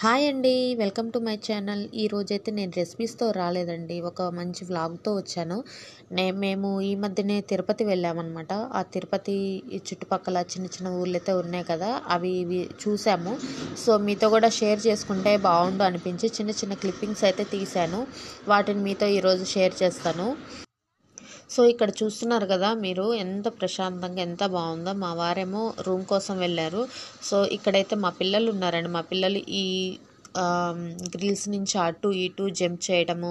hi అండి welcome to my channel ఈరోజైతే నేను రెసిపీస్తో రాలేదండి ఒక మంచి వ్లాగ్తో వచ్చాను నే మేము ఈ మధ్యనే తిరుపతి వెళ్ళామన్నమాట ఆ తిరుపతి చుట్టుపక్కల చిన్న చిన్న ఊళ్ళైతే ఉన్నాయి కదా అవి ఇవి చూసాము సో మీతో కూడా షేర్ చేసుకుంటే బాగుండు అనిపించి చిన్న చిన్న క్లిప్పింగ్స్ అయితే తీశాను వాటిని మీతో ఈరోజు షేర్ చేస్తాను సో ఇక్కడ చూస్తున్నారు కదా మీరు ఎంత ప్రశాంతంగా ఎంత బాగుందో మా వారేమో రూమ్ కోసం వెళ్ళారు సో ఇక్కడైతే మా పిల్లలు ఉన్నారండి మా పిల్లలు ఈ గ్రిల్స్ నుంచి అటు ఇటు జంప్ చేయడము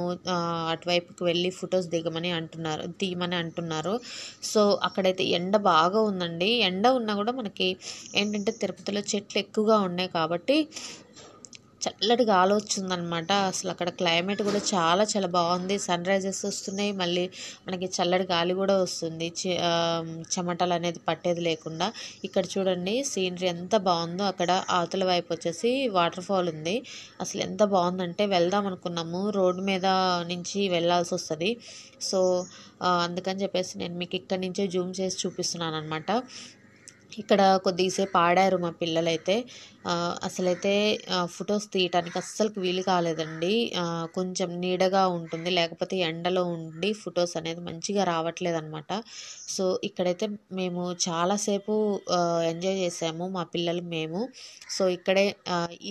అటువైపుకి వెళ్ళి ఫొటోస్ దిగమని అంటున్నారు తీయమని అంటున్నారు సో అక్కడైతే ఎండ బాగా ఉందండి ఎండ ఉన్నా కూడా మనకి ఏంటంటే తిరుపతిలో చెట్లు ఎక్కువగా ఉన్నాయి కాబట్టి చల్లటి గాలి వచ్చిందనమాట అసలు అక్కడ క్లైమేట్ కూడా చాలా చాలా బాగుంది సన్ రైజెస్ వస్తున్నాయి మళ్ళీ మనకి చల్లటి గాలి కూడా వస్తుంది చెమటలు అనేది పట్టేది లేకుండా ఇక్కడ చూడండి సీనరీ ఎంత బాగుందో అక్కడ ఆతుల వైపు వచ్చేసి వాటర్ ఫాల్ ఉంది అసలు ఎంత బాగుందంటే వెళ్దాం అనుకున్నాము రోడ్డు మీద నుంచి వెళ్ళాల్సి వస్తుంది సో అందుకని చెప్పేసి నేను మీకు ఇక్కడ నుంచే జూమ్ చేసి చూపిస్తున్నాను అనమాట ఇక్కడ కొద్దిసేపు ఆడారు మా పిల్లలైతే అసలైతే ఫొటోస్ తీయటానికి అస్సలు వీలు కాలేదండి కొంచెం నీడగా ఉంటుంది లేకపోతే ఎండలో ఉండి ఫొటోస్ అనేది మంచిగా రావట్లేదు అనమాట సో ఇక్కడైతే మేము చాలాసేపు ఎంజాయ్ చేసాము మా పిల్లలు మేము సో ఇక్కడే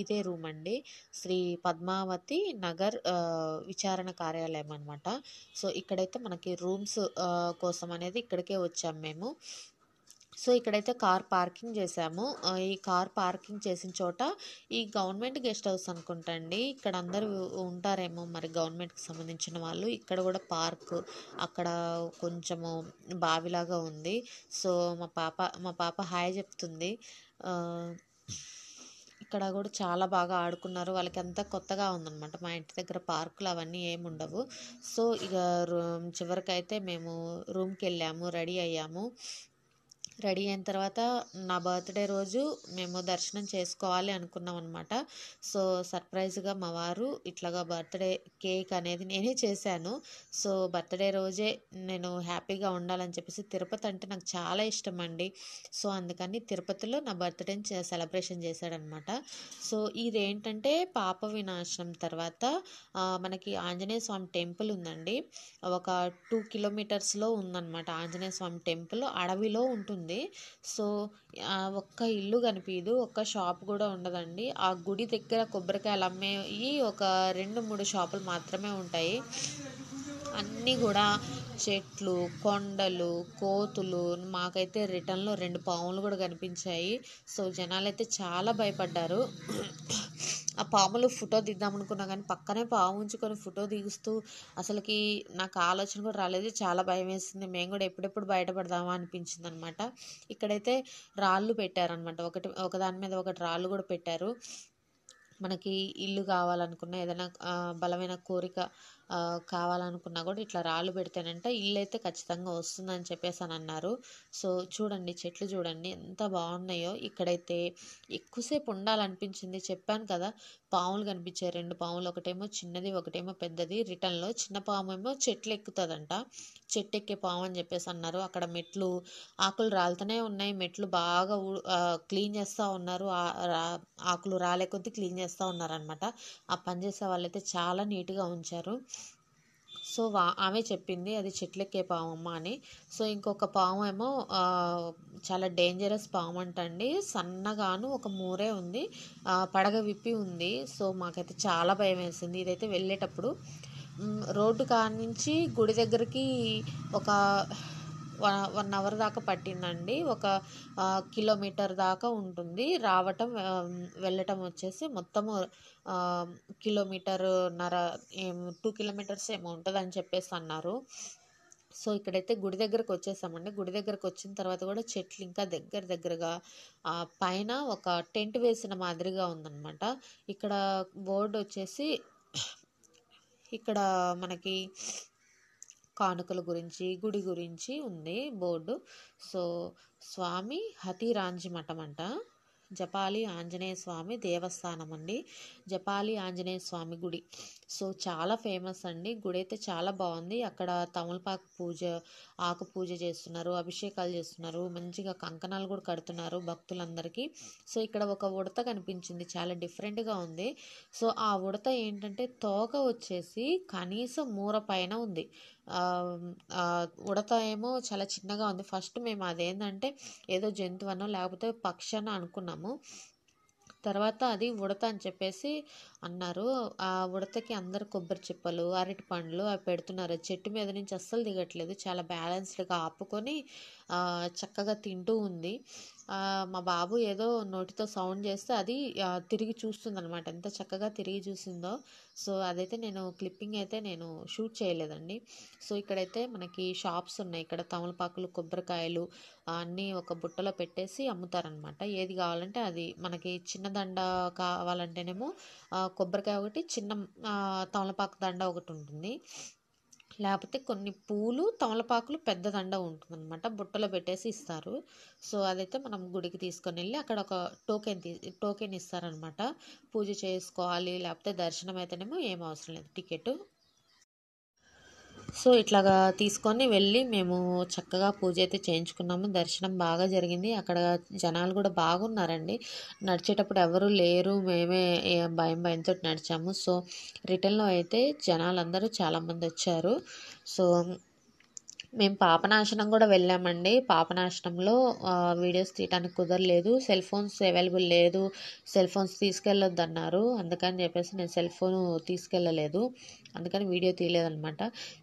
ఇదే రూమ్ అండి శ్రీ పద్మావతి నగర్ విచారణ కార్యాలయం అనమాట సో ఇక్కడైతే మనకి రూమ్స్ కోసం అనేది ఇక్కడికే వచ్చాము మేము సో ఇక్కడైతే కార్ పార్కింగ్ చేసాము ఈ కార్ పార్కింగ్ చేసిన చోట ఈ గవర్నమెంట్ గెస్ట్ హౌస్ అనుకుంటండి ఇక్కడ అందరూ ఉంటారేమో మరి గవర్నమెంట్కి సంబంధించిన వాళ్ళు ఇక్కడ కూడా పార్క్ అక్కడ కొంచెము బావిలాగా ఉంది సో మా పాప మా పాప హాయ్ చెప్తుంది ఇక్కడ కూడా చాలా బాగా ఆడుకున్నారు వాళ్ళకి అంతా కొత్తగా ఉందన్నమాట మా ఇంటి దగ్గర పార్కులు అవన్నీ ఏమి ఉండవు సో ఇక చివరికైతే మేము రూమ్కి వెళ్ళాము రెడీ అయ్యాము రెడీ అయిన తర్వాత నా బర్త్డే రోజు మేము దర్శనం చేసుకోవాలి అనుకున్నాం అనమాట సో సర్ప్రైజ్గా మా వారు ఇట్లాగా బర్త్డే కేక్ అనేది నేనే చేశాను సో బర్త్డే రోజే నేను హ్యాపీగా ఉండాలని చెప్పేసి తిరుపతి అంటే నాకు చాలా ఇష్టం అండి సో అందుకని తిరుపతిలో నా బర్త్డేని సెలబ్రేషన్ చేశాడనమాట సో ఇదేంటంటే పాప వినాశనం తర్వాత మనకి ఆంజనేయ స్వామి టెంపుల్ ఉందండి ఒక టూ కిలోమీటర్స్లో ఉందన్నమాట ఆంజనేయ స్వామి టెంపుల్ అడవిలో ఉంటుంది ఉంది సో ఒక్క ఇల్లు కనిపించదు ఒక్క షాప్ కూడా ఉండదండి ఆ గుడి దగ్గర కొబ్బరికాయలు అమ్మేవి ఒక రెండు మూడు షాపులు మాత్రమే ఉంటాయి అన్నీ కూడా చెట్లు కొండలు కోతులు మాకైతే రిటర్న్లో రెండు పాములు కూడా కనిపించాయి సో జనాలు అయితే చాలా భయపడ్డారు ఆ పాములు ఫోటో దిద్దాం అనుకున్నా కానీ పక్కనే పాము ఉంచుకొని ఫోటో దిగుస్తూ అసలుకి నాకు ఆలోచన కూడా రాలేదు చాలా భయం వేసింది మేము కూడా ఎప్పుడెప్పుడు బయటపడదామా అనిపించింది అనమాట ఇక్కడైతే రాళ్ళు పెట్టారనమాట ఒకటి ఒకదాని మీద ఒకటి రాళ్ళు కూడా పెట్టారు మనకి ఇల్లు కావాలనుకున్న ఏదైనా బలమైన కోరిక కావాలనుకున్నా కూడా ఇట్లా రాళ్ళు పెడితేనంటే ఇల్లు అయితే ఖచ్చితంగా వస్తుందని చెప్పేసి అని అన్నారు సో చూడండి చెట్లు చూడండి ఎంత బాగున్నాయో ఇక్కడైతే ఎక్కువసేపు ఉండాలనిపించింది చెప్పాను కదా పాములు కనిపించాయి రెండు పాములు ఒకటేమో చిన్నది ఒకటేమో పెద్దది రిటర్న్లో చిన్న పాము ఏమో చెట్లు ఎక్కుతుందంట చెట్టు ఎక్కే పాము అని చెప్పేసి అన్నారు అక్కడ మెట్లు ఆకులు రాలుతూనే ఉన్నాయి మెట్లు బాగా క్లీన్ చేస్తూ ఉన్నారు ఆకులు రాలే కొద్దీ క్లీన్ చేస్తూ ఉన్నారనమాట ఆ పని చేసే వాళ్ళైతే చాలా నీట్గా ఉంచారు సో వా ఆమె చెప్పింది అది చెట్లెక్కే పాము అమ్మ అని సో ఇంకొక పాము ఏమో చాలా డేంజరస్ పాము అంటండి సన్నగాను ఒక మూరే ఉంది పడగ విప్పి ఉంది సో మాకైతే చాలా భయం వేసింది ఇదైతే వెళ్ళేటప్పుడు రోడ్డు కాడ నుంచి గుడి దగ్గరికి ఒక వన్ అవర్ దాకా పట్టిందండి ఒక కిలోమీటర్ దాకా ఉంటుంది రావటం వెళ్ళటం వచ్చేసి మొత్తము నర టూ కిలోమీటర్స్ ఏమో ఉంటుందని చెప్పేసి అన్నారు సో ఇక్కడైతే గుడి దగ్గరకు వచ్చేసామండి గుడి దగ్గరకు వచ్చిన తర్వాత కూడా చెట్లు ఇంకా దగ్గర దగ్గరగా పైన ఒక టెంట్ వేసిన మాదిరిగా ఉందన్నమాట ఇక్కడ బోర్డు వచ్చేసి ఇక్కడ మనకి కానుకల గురించి గుడి గురించి ఉంది బోర్డు సో స్వామి హతిరాంజి మఠం అంట జపాలి ఆంజనేయ స్వామి దేవస్థానం అండి జపాలి ఆంజనేయ స్వామి గుడి సో చాలా ఫేమస్ అండి గుడి అయితే చాలా బాగుంది అక్కడ తమలపాకు పూజ ఆకు పూజ చేస్తున్నారు అభిషేకాలు చేస్తున్నారు మంచిగా కంకణాలు కూడా కడుతున్నారు భక్తులందరికీ సో ఇక్కడ ఒక ఉడత కనిపించింది చాలా డిఫరెంట్గా ఉంది సో ఆ ఉడత ఏంటంటే తోక వచ్చేసి కనీసం మూర పైన ఉంది ఉడత ఏమో చాలా చిన్నగా ఉంది ఫస్ట్ మేము అదేంటంటే ఏదో జంతువనో లేకపోతే పక్షి అని అనుకున్నాము తర్వాత అది ఉడత అని చెప్పేసి అన్నారు ఆ ఉడతకి అందరు కొబ్బరి చిప్పలు అరటి పండ్లు అవి పెడుతున్నారు చెట్టు మీద నుంచి అస్సలు దిగట్లేదు చాలా బ్యాలెన్స్డ్గా ఆపుకొని చక్కగా తింటూ ఉంది మా బాబు ఏదో నోటితో సౌండ్ చేస్తే అది తిరిగి చూస్తుందనమాట ఎంత చక్కగా తిరిగి చూసిందో సో అదైతే నేను క్లిప్పింగ్ అయితే నేను షూట్ చేయలేదండి సో ఇక్కడైతే మనకి షాప్స్ ఉన్నాయి ఇక్కడ తమలపాకులు కొబ్బరికాయలు అన్నీ ఒక బుట్టలో పెట్టేసి అమ్ముతారనమాట ఏది కావాలంటే అది మనకి చిన్న దండ కావాలంటేనేమో కొబ్బరికాయ ఒకటి చిన్న తమలపాకు దండ ఒకటి ఉంటుంది లేకపోతే కొన్ని పూలు తమలపాకులు పెద్ద దండ అనమాట బుట్టలో పెట్టేసి ఇస్తారు సో అదైతే మనం గుడికి తీసుకొని వెళ్ళి అక్కడ ఒక టోకెన్ తీ టోకెన్ ఇస్తారనమాట పూజ చేసుకోవాలి లేకపోతే దర్శనం అయితేనేమో ఏం అవసరం లేదు టికెట్ సో ఇట్లాగా తీసుకొని వెళ్ళి మేము చక్కగా పూజ అయితే చేయించుకున్నాము దర్శనం బాగా జరిగింది అక్కడ జనాలు కూడా బాగున్నారండి నడిచేటప్పుడు ఎవరు లేరు మేమే భయం భయంతో నడిచాము సో రిటర్న్లో అయితే అందరూ చాలామంది వచ్చారు సో మేము పాపనాశనం కూడా వెళ్ళామండి పాపనాశనంలో వీడియోస్ తీయటానికి కుదరలేదు సెల్ ఫోన్స్ అవైలబుల్ లేదు సెల్ ఫోన్స్ తీసుకెళ్ళొద్దు అన్నారు అందుకని చెప్పేసి నేను సెల్ ఫోన్ తీసుకెళ్ళలేదు అందుకని వీడియో తీయలేదనమాట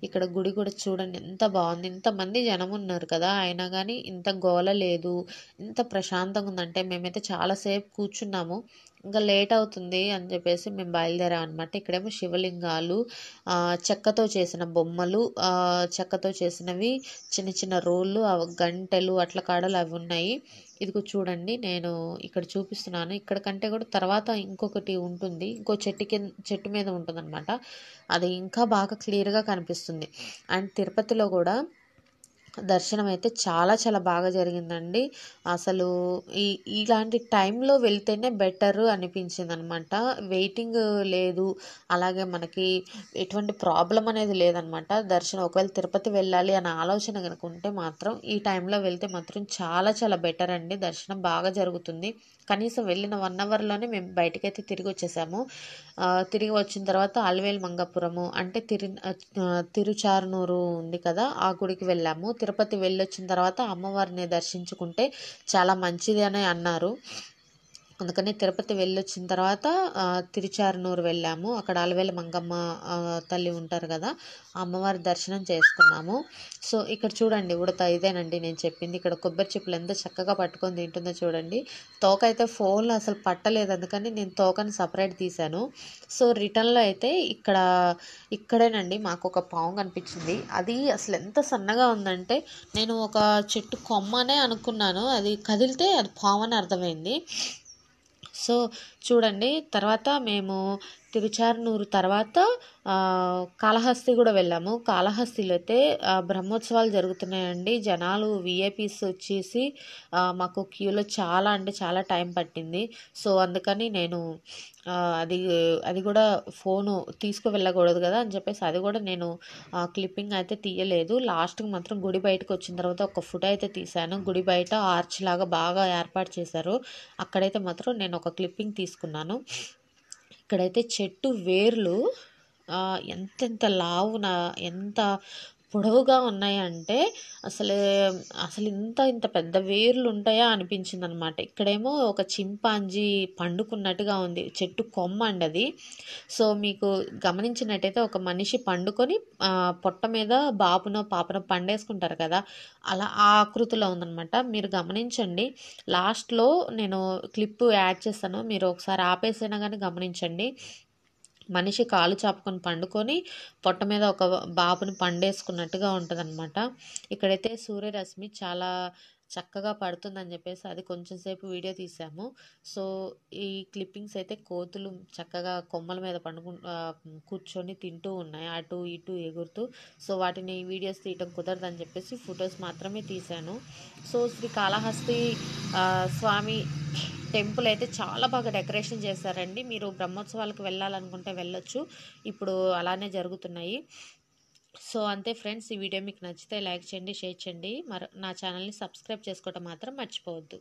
ఇక్కడ గుడి కూడా చూడండి ఎంత బాగుంది ఇంతమంది జనం ఉన్నారు కదా అయినా కానీ ఇంత గోల లేదు ఇంత ప్రశాంతంగా ఉందంటే మేమైతే చాలాసేపు కూర్చున్నాము ఇంకా లేట్ అవుతుంది అని చెప్పేసి మేము బయలుదేరాం అనమాట ఇక్కడేమో శివలింగాలు చెక్కతో చేసిన బొమ్మలు చెక్కతో చేసినవి చిన్న చిన్న రోళ్ళు గంటెలు అట్ల కాడలు అవి ఉన్నాయి ఇదిగో చూడండి నేను ఇక్కడ చూపిస్తున్నాను ఇక్కడ కంటే కూడా తర్వాత ఇంకొకటి ఉంటుంది ఇంకో చెట్టు కింద చెట్టు మీద ఉంటుంది అది ఇంకా బాగా క్లియర్గా కనిపిస్తుంది అండ్ తిరుపతిలో కూడా దర్శనం అయితే చాలా చాలా బాగా జరిగిందండి అసలు ఈ ఇలాంటి టైంలో వెళ్తేనే బెటర్ అనిపించింది అనమాట వెయిటింగ్ లేదు అలాగే మనకి ఎటువంటి ప్రాబ్లం అనేది లేదనమాట దర్శనం ఒకవేళ తిరుపతి వెళ్ళాలి అనే ఆలోచన కనుక ఉంటే మాత్రం ఈ టైంలో వెళ్తే మాత్రం చాలా చాలా బెటర్ అండి దర్శనం బాగా జరుగుతుంది కనీసం వెళ్ళిన వన్ అవర్లోనే మేము బయటకైతే తిరిగి వచ్చేసాము తిరిగి వచ్చిన తర్వాత అల్వేల్ మంగపురము అంటే తిరు తిరుచారునూరు ఉంది కదా ఆ గుడికి వెళ్ళాము తిరుపతి వెళ్ళొచ్చిన తర్వాత అమ్మవారిని దర్శించుకుంటే చాలా మంచిది అని అన్నారు అందుకని తిరుపతి వెళ్ళొచ్చిన తర్వాత తిరుచారనూరు వెళ్ళాము అక్కడ అలవేల మంగమ్మ తల్లి ఉంటారు కదా అమ్మవారి దర్శనం చేసుకున్నాము సో ఇక్కడ చూడండి ఉడత ఇదేనండి నేను చెప్పింది ఇక్కడ కొబ్బరి చెప్పులు ఎంత చక్కగా పట్టుకొని తింటుందో చూడండి తోక అయితే ఫోన్ అసలు పట్టలేదు అందుకని నేను తోకని సపరేట్ తీశాను సో రిటర్న్లో అయితే ఇక్కడ ఇక్కడేనండి మాకు ఒక పాము కనిపించింది అది అసలు ఎంత సన్నగా ఉందంటే నేను ఒక చెట్టు కొమ్మనే అనుకున్నాను అది కదిలితే అది పాము అని అర్థమైంది సో చూడండి తర్వాత మేము తిరుచార్నూరు తర్వాత కాళహస్తి కూడా వెళ్ళాము కాళహస్తిలో అయితే బ్రహ్మోత్సవాలు జరుగుతున్నాయండి జనాలు విఐపీస్ వచ్చేసి మాకు క్యూలో చాలా అంటే చాలా టైం పట్టింది సో అందుకని నేను అది అది కూడా ఫోను తీసుకు వెళ్ళకూడదు కదా అని చెప్పేసి అది కూడా నేను క్లిప్పింగ్ అయితే తీయలేదు లాస్ట్కి మాత్రం గుడి బయటకు వచ్చిన తర్వాత ఒక ఫోటో అయితే తీశాను గుడి బయట ఆర్చ్ లాగా బాగా ఏర్పాటు చేశారు అక్కడైతే మాత్రం నేను ఒక క్లిప్పింగ్ తీసుకున్నాను ఇక్కడైతే చెట్టు వేర్లు ఎంతెంత లావున ఎంత పొడవుగా ఉన్నాయంటే అసలు అసలు ఇంత ఇంత పెద్ద వేర్లు ఉంటాయా అనిపించింది అనమాట ఇక్కడేమో ఒక చింపాంజీ పండుకున్నట్టుగా ఉంది చెట్టు కొమ్మ అండి అది సో మీకు గమనించినట్టయితే ఒక మనిషి పండుకొని పొట్ట మీద బాపునో పాపనో పండేసుకుంటారు కదా అలా ఆ ఆకృతిలో ఉందనమాట మీరు గమనించండి లాస్ట్లో నేను క్లిప్ యాడ్ చేస్తాను మీరు ఒకసారి ఆపేసైనా కానీ గమనించండి మనిషి కాలు చాపుకొని పండుకొని పొట్ట మీద ఒక బాబుని పండేసుకున్నట్టుగా అనమాట ఇక్కడైతే సూర్యరశ్మి చాలా చక్కగా పడుతుందని చెప్పేసి అది కొంచెం సేపు వీడియో తీసాము సో ఈ క్లిప్పింగ్స్ అయితే కోతులు చక్కగా కొమ్మల మీద పండుకు కూర్చొని తింటూ ఉన్నాయి అటు ఇటు ఎగురుతూ సో వాటిని వీడియోస్ తీయటం కుదరదని చెప్పేసి ఫొటోస్ మాత్రమే తీశాను సో శ్రీ కాళహస్తి స్వామి టెంపుల్ అయితే చాలా బాగా డెకరేషన్ చేశారండి మీరు బ్రహ్మోత్సవాలకు వెళ్ళాలనుకుంటే వెళ్ళొచ్చు ఇప్పుడు అలానే జరుగుతున్నాయి సో అంతే ఫ్రెండ్స్ ఈ వీడియో మీకు నచ్చితే లైక్ చేయండి షేర్ చేయండి మరి నా ఛానల్ని సబ్స్క్రైబ్ చేసుకోవటం మాత్రం మర్చిపోవద్దు